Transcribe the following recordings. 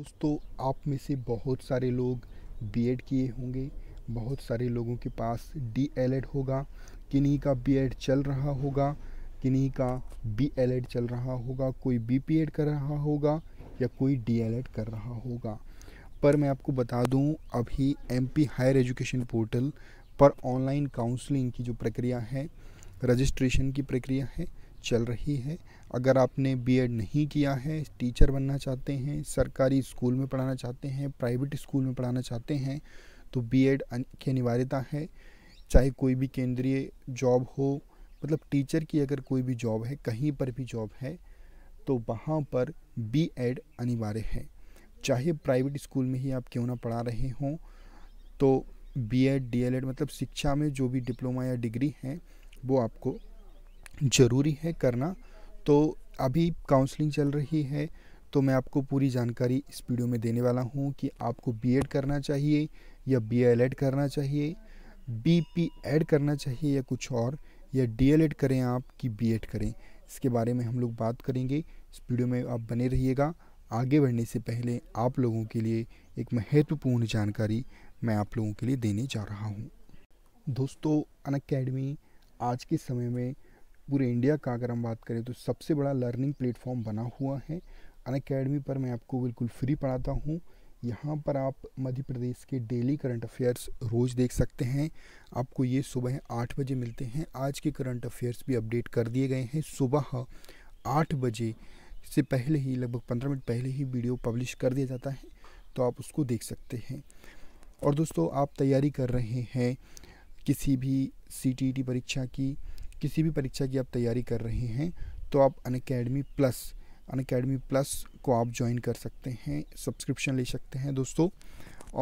दोस्तों आप में से बहुत सारे लोग बीएड किए होंगे बहुत सारे लोगों के पास डीएलएड होगा किन्हीं का बीएड चल रहा होगा किन्हीं का बीएलएड चल रहा होगा कोई बीपीएड कर रहा होगा या कोई डीएलएड कर रहा होगा पर मैं आपको बता दूं अभी एमपी हायर एजुकेशन पोर्टल पर ऑनलाइन काउंसलिंग की जो प्रक्रिया है रजिस्ट्रेशन की प्रक्रिया है चल रही है अगर आपने बीएड नहीं किया है टीचर बनना चाहते हैं सरकारी स्कूल में पढ़ाना चाहते हैं प्राइवेट स्कूल में पढ़ाना चाहते हैं तो बीएड की अनिवार्यता है चाहे कोई भी केंद्रीय जॉब हो मतलब टीचर की अगर कोई भी जॉब है कहीं पर भी जॉब है तो वहाँ पर बी एड अनिवार्य है चाहे प्राइवेट स्कूल में ही आप क्यों ना पढ़ा रहे हों तो B Ed D El Ed मतलब शिक्षा में जो भी डिप्लोमा या डिग्री है वो आपको ज़रूरी है करना तो अभी काउंसलिंग चल रही है तो मैं आपको पूरी जानकारी इस वीडियो में देने वाला हूँ कि आपको एड करना चाहिए या बी एल करना चाहिए बी पी एड करना चाहिए या कुछ और या डी एल एड करें आप कि बी एड करें इसके बारे में हम लोग बात करेंगे इस वीडियो में आप बने रहिएगा आगे बढ़ने से पहले आप लोगों के लिए एक महत्वपूर्ण जानकारी मैं आप लोगों के लिए देने जा रहा हूँ दोस्तों अन आज के समय में पूरे इंडिया का अगर हम बात करें तो सबसे बड़ा लर्निंग प्लेटफॉर्म बना हुआ है अन अकेडमी पर मैं आपको बिल्कुल फ्री पढ़ाता हूँ यहाँ पर आप मध्य प्रदेश के डेली करंट अफेयर्स रोज़ देख सकते हैं आपको ये सुबह आठ बजे मिलते हैं आज के करंट अफेयर्स भी अपडेट कर दिए गए हैं सुबह आठ बजे से पहले ही लगभग पंद्रह मिनट पहले ही वीडियो पब्लिश कर दिया जाता है तो आप उसको देख सकते हैं और दोस्तों आप तैयारी कर रहे हैं किसी भी सी e परीक्षा की किसी भी परीक्षा की आप तैयारी कर रहे हैं तो आप Unacademy plus Unacademy plus को आप ज्वाइन कर सकते हैं सब्सक्रिप्शन ले सकते हैं दोस्तों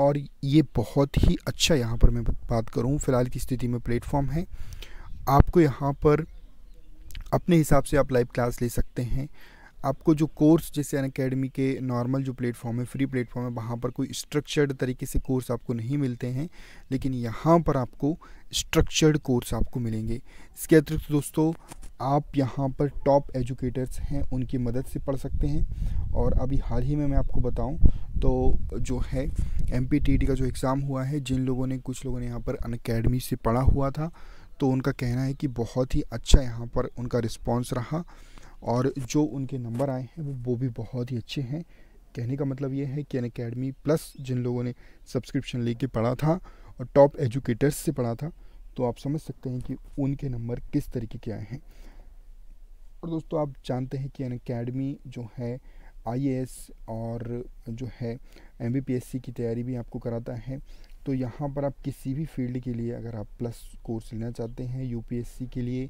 और ये बहुत ही अच्छा यहाँ पर मैं बात करूँ फ़िलहाल की स्थिति में प्लेटफॉर्म है आपको यहाँ पर अपने हिसाब से आप लाइव क्लास ले सकते हैं आपको जो कोर्स जैसे अन अकेडमी के नॉर्मल जो प्लेटफॉर्म है फ्री प्लेटफॉर्म है वहाँ पर कोई स्ट्रक्चर्ड तरीके से कोर्स आपको नहीं मिलते हैं लेकिन यहाँ पर आपको स्ट्रक्चर्ड कोर्स आपको मिलेंगे इसके अतिरिक्त दोस्तों आप यहाँ पर टॉप एजुकेटर्स हैं उनकी मदद से पढ़ सकते हैं और अभी हाल ही में मैं आपको बताऊँ तो जो है एम का जो एग्ज़ाम हुआ है जिन लोगों ने कुछ लोगों ने यहाँ पर अन से पढ़ा हुआ था तो उनका कहना है कि बहुत ही अच्छा यहाँ पर उनका रिस्पॉन्स रहा और जो उनके नंबर आए हैं वो वो भी बहुत ही अच्छे हैं कहने का मतलब ये है कि एन अकेडमी प्लस जिन लोगों ने सब्सक्रिप्शन लेके पढ़ा था और टॉप एजुकेटर्स से पढ़ा था तो आप समझ सकते हैं कि उनके नंबर किस तरीके के आए हैं और दोस्तों आप जानते हैं कि एन अकेडमी जो है आई और जो है एम की तैयारी भी आपको कराता है तो यहाँ पर आप किसी भी फील्ड के लिए अगर आप प्लस कोर्स लेना चाहते हैं यू के लिए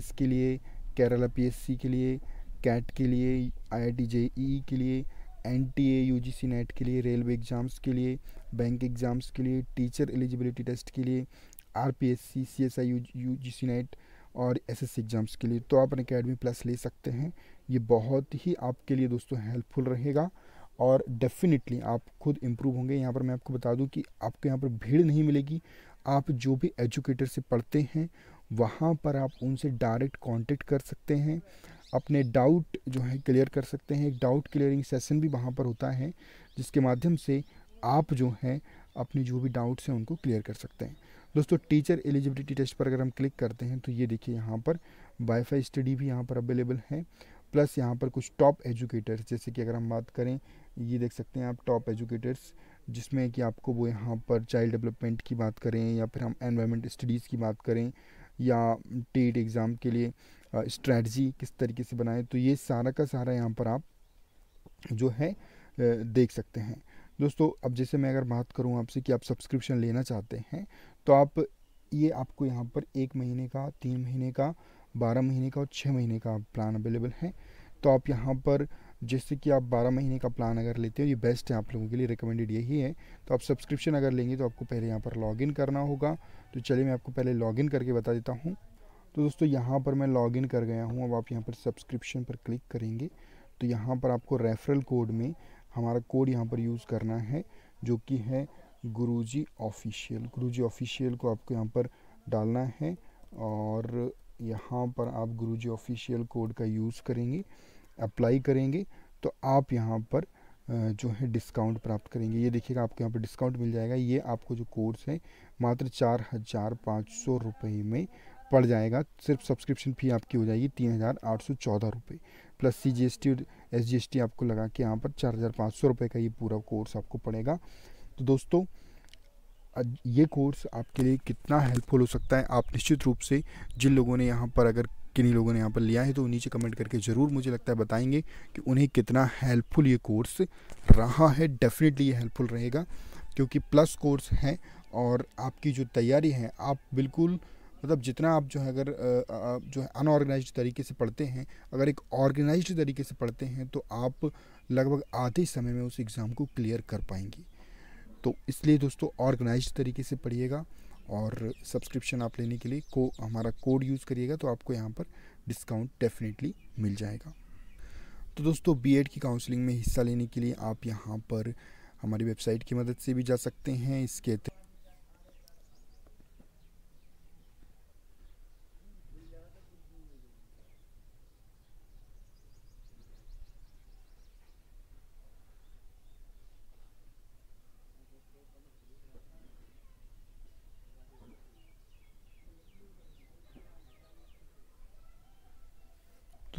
सी के लिए केरला पीएससी के लिए कैट के लिए आईआईटी जेईई e के लिए एनटीए यूजीसी नेट के लिए रेलवे एग्ज़ाम्स के लिए बैंक एग्ज़ाम्स के लिए टीचर एलिजिबिलिटी टेस्ट के लिए आरपीएससी सीएसआई सी नेट और एसएससी एग्ज़ाम्स के लिए तो आप अन अकेडमी प्लस ले सकते हैं ये बहुत ही आपके लिए दोस्तों हेल्पफुल रहेगा और डेफिनेटली आप खुद इम्प्रूव होंगे यहाँ पर मैं आपको बता दूँ कि आपको यहाँ पर भीड़ नहीं मिलेगी आप जो भी एजुकेटर से पढ़ते हैं वहाँ पर आप उनसे डायरेक्ट कांटेक्ट कर सकते हैं अपने डाउट जो है क्लियर कर सकते हैं एक डाउट क्लियरिंग सेशन भी वहाँ पर होता है जिसके माध्यम से आप जो हैं अपने जो भी डाउट्स हैं उनको क्लियर कर सकते हैं दोस्तों टीचर एलिजिबिलिटी टेस्ट पर अगर हम क्लिक करते हैं तो ये देखिए यहाँ पर वाईफाई स्टडी भी यहाँ पर अवेलेबल है प्लस यहाँ पर कुछ टॉप एजुकेटर्स जैसे कि अगर हम बात करें ये देख सकते हैं आप टॉप एजुकेटर्स जिसमें कि आपको वो यहाँ पर चाइल्ड डेवलपमेंट की बात करें या फिर हम एनवायरमेंट स्टडीज़ की बात करें या टेट एग्ज़ाम के लिए स्ट्रेटजी किस तरीके से बनाएं तो ये सारा का सारा यहाँ पर आप जो है देख सकते हैं दोस्तों अब जैसे मैं अगर बात करूँ आपसे कि आप सब्सक्रिप्शन लेना चाहते हैं तो आप ये आपको यहाँ पर एक महीने का तीन महीने का बारह महीने का और छः महीने का प्लान अवेलेबल है तो आप यहाँ पर जिससे कि आप 12 महीने का प्लान अगर लेते हो ये बेस्ट है आप लोगों के लिए रिकमेंडेड यही है तो आप सब्सक्रिप्शन अगर लेंगे तो आपको पहले यहाँ पर लॉगिन करना होगा तो चलिए मैं आपको पहले लॉगिन करके बता देता हूँ तो दोस्तों यहाँ पर मैं लॉगिन कर गया हूँ अब आप यहाँ पर सब्सक्रिप्शन पर क्लिक करेंगे तो यहाँ पर आपको रेफरल कोड में हमारा कोड यहाँ पर यूज़ करना है जो कि है गुरु ऑफिशियल गुरु ऑफिशियल को आपको यहाँ पर डालना है और यहाँ पर आप गुरुजी ऑफिशियल कोड का यूज़ करेंगे अप्लाई करेंगे तो आप यहाँ पर जो है डिस्काउंट प्राप्त करेंगे ये देखिएगा आपको यहाँ पर डिस्काउंट मिल जाएगा ये आपको जो कोर्स है मात्र चार हज़ार पाँच सौ रुपये में पड़ जाएगा सिर्फ सब्सक्रिप्शन फ़ी आपकी हो जाएगी तीन हज़ार आठ सौ चौदह रुपये plus C G S T और एस जी एस टी आपको लगा के यहाँ पर चार हज़ार पाँच सौ रुपये का ये पूरा कोर्स आपको पड़ेगा तो दोस्तों ये कोर्स आपके लिए कितना हेल्पफुल हो सकता है आप निश्चित रूप से जिन लोगों ने यहाँ पर अगर किन्हीं लोगों ने यहाँ पर लिया है तो नीचे कमेंट करके ज़रूर मुझे लगता है बताएंगे कि उन्हें कितना हेल्पफुल ये कोर्स रहा है डेफिनेटली ये हेल्पफुल रहेगा क्योंकि प्लस कोर्स है और आपकी जो तैयारी है आप बिल्कुल मतलब जितना आप जो है अगर जो है अनऑर्गेनाइज तरीके से पढ़ते हैं अगर एक ऑर्गेनाइज तरीके से पढ़ते हैं तो आप लगभग आधे समय में उस एग्ज़ाम को क्लियर कर पाएंगे तो इसलिए दोस्तों ऑर्गेनाइज तरीके से पढ़िएगा और सब्सक्रिप्शन आप लेने के लिए को हमारा कोड यूज़ करिएगा तो आपको यहाँ पर डिस्काउंट डेफिनेटली मिल जाएगा तो दोस्तों बीएड की काउंसलिंग में हिस्सा लेने के लिए आप यहाँ पर हमारी वेबसाइट की मदद से भी जा सकते हैं इसके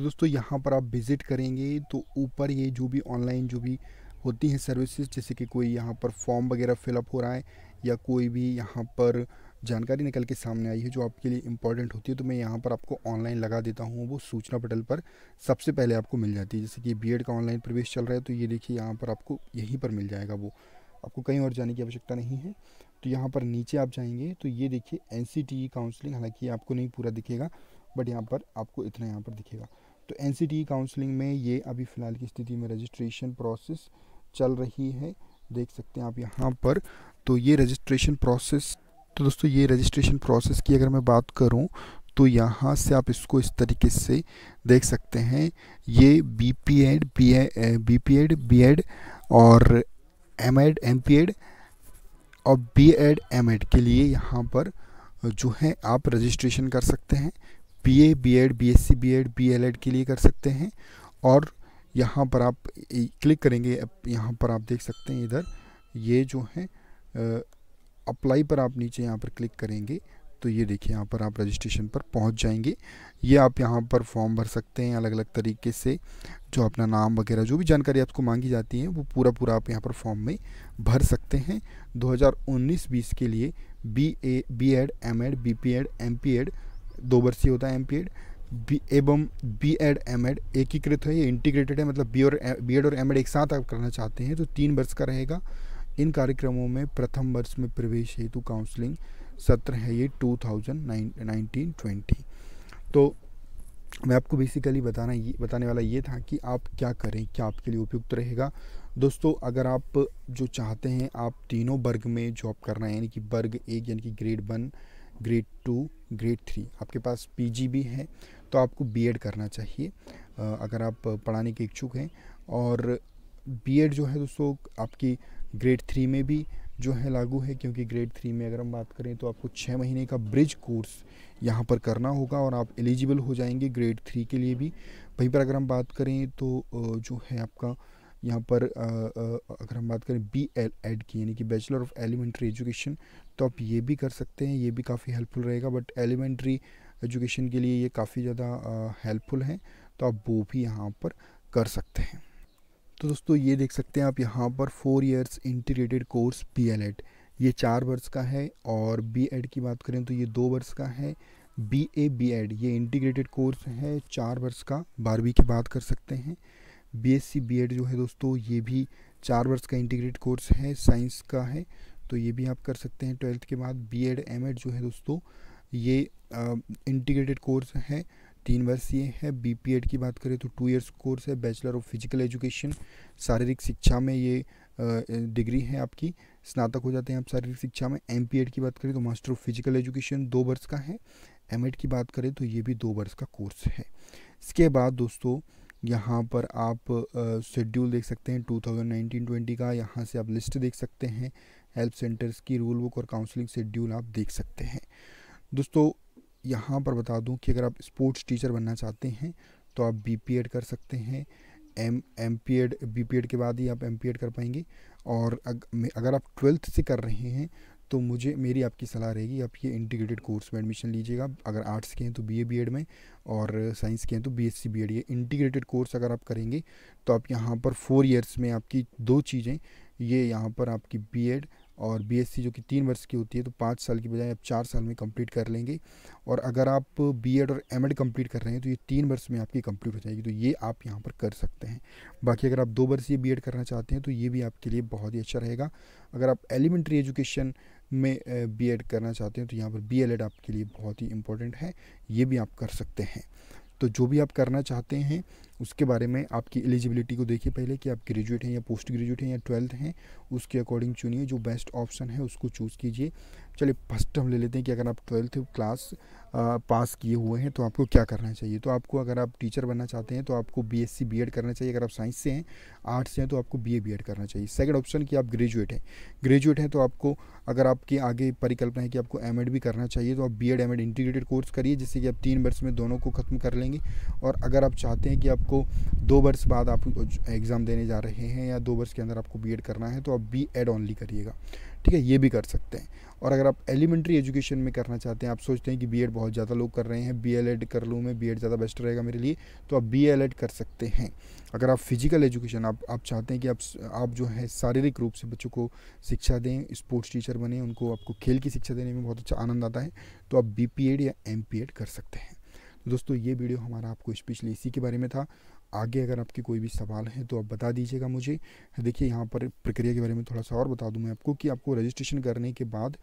तो दोस्तों यहाँ पर आप विज़िट करेंगे तो ऊपर ये जो भी ऑनलाइन जो भी होती हैं सर्विसेज जैसे कि कोई यहाँ पर फॉर्म वगैरह फिलअप हो रहा है या कोई भी यहाँ पर जानकारी निकल के सामने आई है जो आपके लिए इंपॉर्टेंट होती है तो मैं यहाँ पर आपको ऑनलाइन लगा देता हूँ वो सूचना पटल पर सबसे पहले आपको मिल जाती है जैसे कि बी का ऑनलाइन प्रवेश चल रहा है तो ये देखिए यहाँ पर आपको यहीं पर मिल जाएगा वो आपको कहीं और जाने की आवश्यकता नहीं है तो यहाँ पर नीचे आप जाएंगे तो ये देखिए एन काउंसलिंग e हालांकि आपको नहीं पूरा दिखेगा बट यहाँ पर आपको इतना यहाँ पर दिखेगा तो एन काउंसलिंग e में ये अभी फ़िलहाल की स्थिति में रजिस्ट्रेशन प्रोसेस चल रही है देख सकते हैं आप यहाँ पर तो ये रजिस्ट्रेशन प्रोसेस तो दोस्तों ये रजिस्ट्रेशन प्रोसेस की अगर मैं बात करूँ तो यहाँ से आप इसको इस तरीके से देख सकते हैं ये B P Ed B B P Ed B Ed और M Ed M P Ed और बी एड एम एड के लिए यहाँ पर जो है आप रजिस्ट्रेशन कर सकते हैं BA BEd BSc BEd BElEd के लिए कर सकते हैं और यहाँ पर आप क्लिक करेंगे यहाँ पर आप देख सकते हैं इधर ये जो है अप्लाई पर आप नीचे यहाँ पर क्लिक करेंगे तो ये देखिए यहाँ पर आप रजिस्ट्रेशन पर पहुँच जाएंगे ये आप यहाँ पर फॉर्म भर सकते हैं अलग अलग तरीके से जो अपना नाम वगैरह जो भी जानकारी आपको मांगी जाती है वो पूरा पूरा आप यहाँ पर फॉर्म में भर सकते हैं 2019-20 के लिए B A B Ed M Ed B P Ed M P Ed दो ही होता है एम बी एवं बी एड एम एड एकीकृत है ये इंटीग्रेटेड है मतलब बी और बी एड और एम एड एक साथ आप करना चाहते हैं तो तीन वर्ष का रहेगा इन कार्यक्रमों में प्रथम वर्ष में प्रवेश हेतु काउंसलिंग सत्र है ये टू थाउजेंड नाइनटीन ट्वेंटी तो मैं आपको बेसिकली बताना ये बताने वाला ये था कि आप क्या करें क्या आपके लिए उपयुक्त रहेगा दोस्तों अगर आप जो चाहते हैं आप तीनों वर्ग में जॉब करना है यानी कि वर्ग एक यानी कि grade one grade two grade three आपके पास पीजी भी है तो आपको बीएड करना चाहिए अगर आप पढ़ाने के इच्छुक हैं और बीएड जो है दोस्तों आपकी ग्रेड थ्री में भी जो है लागू है क्योंकि ग्रेड थ्री में अगर हम बात करें तो आपको छः महीने का ब्रिज कोर्स यहाँ पर करना होगा और आप एलिजिबल हो जाएंगे ग्रेड थ्री के लिए भी वहीं पर अगर हम बात करें तो जो है आपका यहाँ पर अगर हम बात करें बी एल एड की यानी कि बैचलर ऑफ एलिमेंट्री एजुकेशन तो आप ये भी कर सकते हैं ये भी काफ़ी हेल्पफुल रहेगा बट एलिमेंट्री एजुकेशन के लिए ये काफ़ी ज़्यादा हेल्पफुल है तो आप वो भी यहाँ पर कर सकते हैं तो दोस्तों ये देख सकते हैं आप यहाँ पर four years integrated course B L Ed ये चार वर्ष का है और बी एड की बात करें तो ये दो वर्ष का है बी ए बी एड ये इंटीग्रेटेड कोर्स है चार वर्ष का बारहवीं की बात कर सकते हैं बीएससी बीएड जो है दोस्तों ये भी चार वर्ष का इंटीग्रेट कोर्स है साइंस का है तो ये भी आप कर सकते हैं ट्वेल्थ के बाद बीएड एमएड जो है दोस्तों ये इंटीग्रेटेड कोर्स है तीन वर्ष ये है बी पी एड की बात करें तो टू इयर्स कोर्स है बैचलर ऑफ फिजिकल एजुकेशन शारीरिक शिक्षा में ये डिग्री है आपकी स्नातक हो जाते हैं आप शारीरिक शिक्षा में एम पी एड की बात करें तो मास्टर ऑफ फिजिकल एजुकेशन दो वर्ष का है एम एड की बात करें तो ये भी दो वर्ष का कोर्स है इसके बाद दोस्तों यहाँ पर आप शेड्यूल देख सकते हैं 2019-20 का यहाँ से आप लिस्ट देख सकते हैं हेल्प सेंटर्स की रूल बुक और काउंसलिंग शेड्यूल आप देख सकते हैं दोस्तों यहाँ पर बता दूँ कि अगर आप स्पोर्ट्स टीचर बनना चाहते हैं तो आप बी पी एड कर सकते हैं M M P Ed B P Ed के बाद ही आप एम पी एड कर पाएंगे और अगर आप ट्वेल्थ से कर रहे हैं तो मुझे मेरी आपकी सलाह रहेगी आप ये इंटीग्रेटेड कोर्स में एडमिशन लीजिएगा अगर आर्ट्स के हैं तो बीए बीएड में और साइंस के हैं तो बीएससी बीएड ये इंटीग्रेटेड कोर्स अगर आप करेंगे तो आप यहाँ पर फोर ईयर्स में आपकी दो चीज़ें ये यहाँ पर आपकी बीएड और बीएससी जो कि तीन वर्ष की होती है तो पाँच साल की बजाय आप चार साल में कंप्लीट कर लेंगे और अगर आप बीएड और एमएड कंप्लीट कर रहे हैं तो ये तीन वर्ष में आपकी कंप्लीट हो जाएगी तो ये आप यहाँ पर कर सकते हैं बाकी अगर आप दो वर्ष ये बीएड करना चाहते हैं तो ये भी आपके लिए बहुत ही अच्छा रहेगा अगर आप एलिमेंट्री एजुकेशन में बी करना चाहते हैं तो यहाँ पर बी आपके लिए बहुत ही इम्पोर्टेंट है ये भी आप कर सकते हैं तो जो भी आप करना चाहते हैं उसके बारे में आपकी एलिजिबिलिटी को देखिए पहले कि आप ग्रेजुएट हैं या पोस्ट ग्रेजुएट हैं या ट्वेल्थ हैं उसके अकॉर्डिंग चुनिए जो बेस्ट ऑप्शन है उसको चूज़ कीजिए चलिए फर्स्ट हम ले लेते हैं कि अगर आप ट्वेल्थ क्लास पास किए हुए हैं तो आपको क्या करना चाहिए तो आपको अगर आप टीचर बनना चाहते हैं तो आपको बी एस करना चाहिए अगर आप साइंस से हैं आर्ट्स से हैं तो आपको बी ए करना चाहिए सेकेंड ऑप्शन कि आप ग्रेजुएट हैं ग्रेजुएट हैं तो आपको अगर आपकी आगे परिकल्पना है कि आपको एम भी करना चाहिए तो आप बी एड इंटीग्रेटेड कोर्स करिए जिससे कि आप तीन वर्ष में दोनों को ख़त्म कर लेंगे और अगर आप चाहते हैं कि आप आपको दो वर्ष बाद आप एग्ज़ाम देने जा रहे हैं या दो वर्ष के अंदर आपको बी करना है तो आप बी एड ऑनली करिएगा ठीक है ये भी कर सकते हैं और अगर आप एलिमेंट्री एजुकेशन में करना चाहते हैं आप सोचते हैं कि बी बहुत ज़्यादा लोग कर रहे हैं बी एल कर लूँ मैं बी ज़्यादा बेस्ट रहेगा मेरे लिए तो आप बी एल कर सकते हैं अगर आप फिजिकल एजुकेशन आप आप चाहते हैं कि आप आप जो है शारीरिक रूप से बच्चों को शिक्षा दें स्पोर्ट्स टीचर बने उनको आपको खेल की शिक्षा देने में बहुत अच्छा आनंद आता है तो आप बी या एम कर सकते हैं दोस्तों ये वीडियो हमारा आपको स्पेशली इसी के बारे में था आगे अगर आपके कोई भी सवाल है तो आप बता दीजिएगा मुझे देखिए यहाँ पर प्रक्रिया के बारे में थोड़ा सा और बता दूँ मैं आपको कि आपको रजिस्ट्रेशन करने के बाद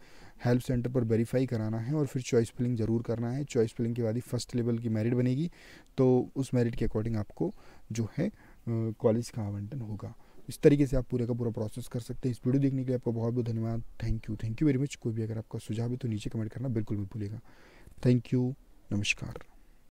हेल्प सेंटर पर वेरीफाई कराना है और फिर चॉइस फिलिंग ज़रूर करना है चॉइस फिलिंग के बाद ही फर्स्ट लेवल की मेरिट बनेगी तो उस मेरिट के अकॉर्डिंग आपको जो है कॉलेज का आवंटन होगा इस तरीके से आप पूरे का पूरा प्रोसेस कर सकते हैं इस वीडियो देखने के लिए आपको बहुत बहुत धन्यवाद thank you thank you very much कोई भी अगर आपका सुझाव है तो नीचे कमेंट करना बिल्कुल भी भूलेगा थैंक यू नमस्कार